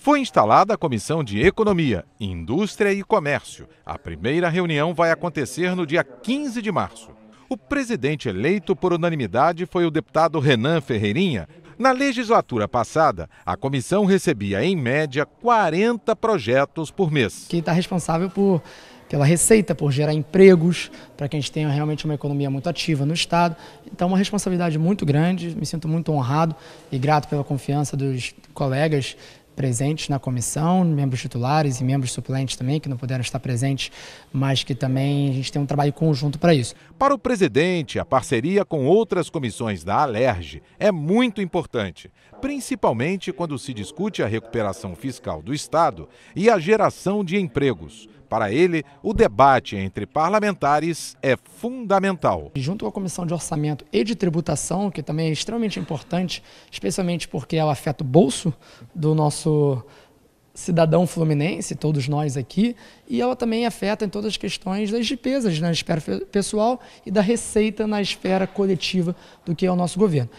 foi instalada a Comissão de Economia, Indústria e Comércio. A primeira reunião vai acontecer no dia 15 de março. O presidente eleito por unanimidade foi o deputado Renan Ferreirinha. Na legislatura passada, a comissão recebia, em média, 40 projetos por mês. Quem está responsável por pela receita, por gerar empregos, para que a gente tenha realmente uma economia muito ativa no Estado. Então, uma responsabilidade muito grande, me sinto muito honrado e grato pela confiança dos colegas presentes na comissão, membros titulares e membros suplentes também, que não puderam estar presentes, mas que também a gente tem um trabalho conjunto para isso. Para o presidente, a parceria com outras comissões da Alerj é muito importante, principalmente quando se discute a recuperação fiscal do Estado e a geração de empregos para ele, o debate entre parlamentares é fundamental. Junto com a Comissão de Orçamento e de Tributação, que também é extremamente importante, especialmente porque ela afeta o bolso do nosso cidadão fluminense, todos nós aqui, e ela também afeta em todas as questões das despesas na esfera pessoal e da receita na esfera coletiva do que é o nosso governo.